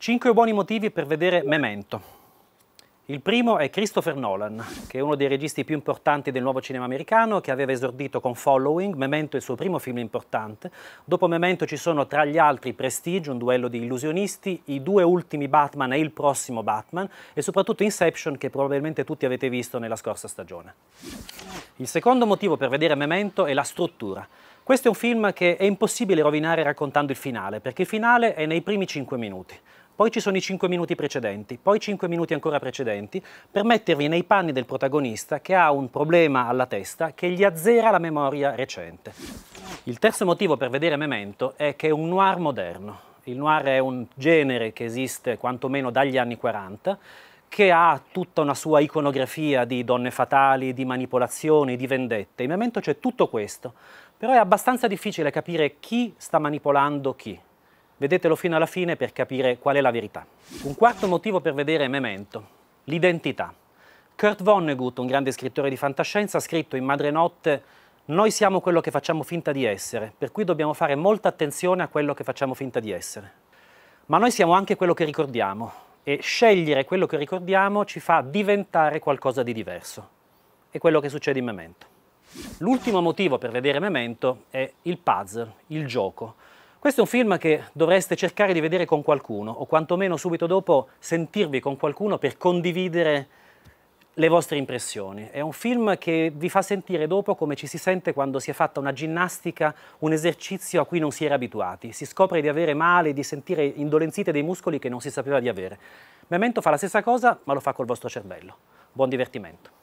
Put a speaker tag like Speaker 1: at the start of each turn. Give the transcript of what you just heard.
Speaker 1: Cinque buoni motivi per vedere Memento. Il primo è Christopher Nolan, che è uno dei registi più importanti del nuovo cinema americano, che aveva esordito con Following, Memento è il suo primo film importante. Dopo Memento ci sono tra gli altri Prestige, un duello di illusionisti, i due ultimi Batman e il prossimo Batman, e soprattutto Inception, che probabilmente tutti avete visto nella scorsa stagione. Il secondo motivo per vedere Memento è la struttura. Questo è un film che è impossibile rovinare raccontando il finale, perché il finale è nei primi cinque minuti poi ci sono i 5 minuti precedenti, poi 5 minuti ancora precedenti, per mettervi nei panni del protagonista che ha un problema alla testa che gli azzera la memoria recente. Il terzo motivo per vedere Memento è che è un noir moderno. Il noir è un genere che esiste quantomeno dagli anni 40 che ha tutta una sua iconografia di donne fatali, di manipolazioni, di vendette. In Memento c'è tutto questo, però è abbastanza difficile capire chi sta manipolando chi. Vedetelo fino alla fine per capire qual è la verità. Un quarto motivo per vedere Memento, l'identità. Kurt Vonnegut, un grande scrittore di fantascienza, ha scritto in Madre Notte noi siamo quello che facciamo finta di essere, per cui dobbiamo fare molta attenzione a quello che facciamo finta di essere. Ma noi siamo anche quello che ricordiamo e scegliere quello che ricordiamo ci fa diventare qualcosa di diverso. È quello che succede in Memento. L'ultimo motivo per vedere Memento è il puzzle, il gioco. Questo è un film che dovreste cercare di vedere con qualcuno, o quantomeno subito dopo sentirvi con qualcuno per condividere le vostre impressioni. È un film che vi fa sentire dopo come ci si sente quando si è fatta una ginnastica, un esercizio a cui non si era abituati. Si scopre di avere male, di sentire indolenzite dei muscoli che non si sapeva di avere. Memento fa la stessa cosa, ma lo fa col vostro cervello. Buon divertimento.